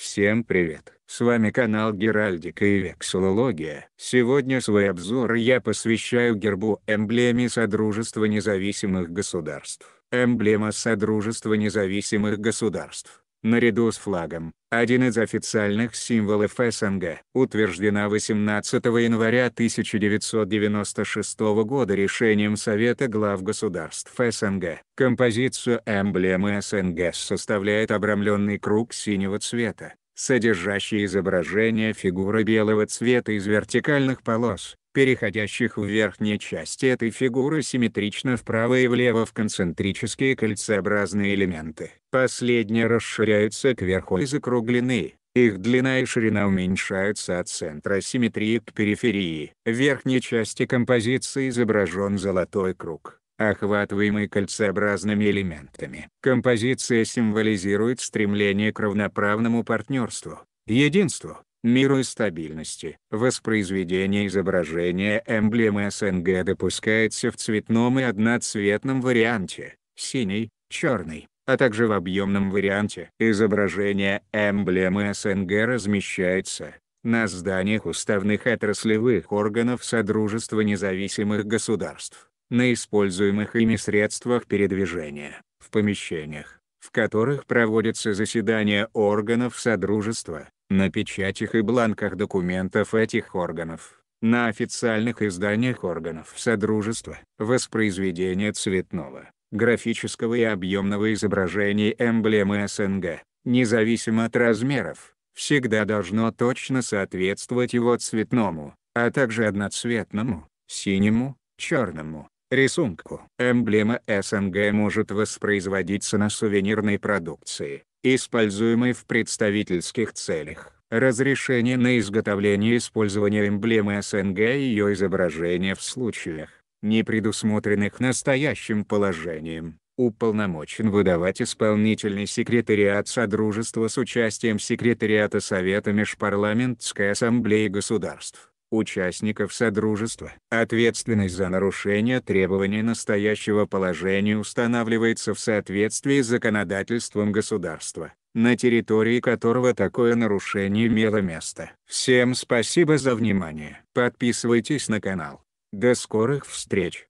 Всем привет! С вами канал Геральдика и Вексилология. Сегодня свой обзор я посвящаю гербу эмблеме Содружества Независимых Государств. Эмблема Содружества Независимых Государств наряду с флагом, один из официальных символов СНГ, утверждена 18 января 1996 года решением Совета глав государств СНГ. Композицию эмблемы СНГ составляет обрамленный круг синего цвета, содержащий изображение фигуры белого цвета из вертикальных полос, переходящих в верхней части этой фигуры симметрично вправо и влево в концентрические кольцеобразные элементы. Последние расширяются кверху и закруглены, их длина и ширина уменьшаются от центра симметрии к периферии. В верхней части композиции изображен золотой круг охватываемый кольцеобразными элементами. Композиция символизирует стремление к равноправному партнерству, единству, миру и стабильности. Воспроизведение изображения эмблемы СНГ допускается в цветном и одноцветном варианте, синий, черный, а также в объемном варианте. Изображение эмблемы СНГ размещается на зданиях уставных отраслевых органов Содружества независимых государств на используемых ими средствах передвижения, в помещениях, в которых проводятся заседания органов Содружества, на печатях и бланках документов этих органов, на официальных изданиях органов Содружества. Воспроизведение цветного, графического и объемного изображений эмблемы СНГ, независимо от размеров, всегда должно точно соответствовать его цветному, а также одноцветному, синему, черному, рисунку. Эмблема СНГ может воспроизводиться на сувенирной продукции, используемой в представительских целях. Разрешение на изготовление и использование эмблемы СНГ и ее изображения в случаях, не предусмотренных настоящим положением, уполномочен выдавать исполнительный секретариат Содружества с участием секретариата Совета Межпарламентской Ассамблеи Государств участников Содружества. Ответственность за нарушение требований настоящего положения устанавливается в соответствии с законодательством государства, на территории которого такое нарушение имело место. Всем спасибо за внимание. Подписывайтесь на канал. До скорых встреч!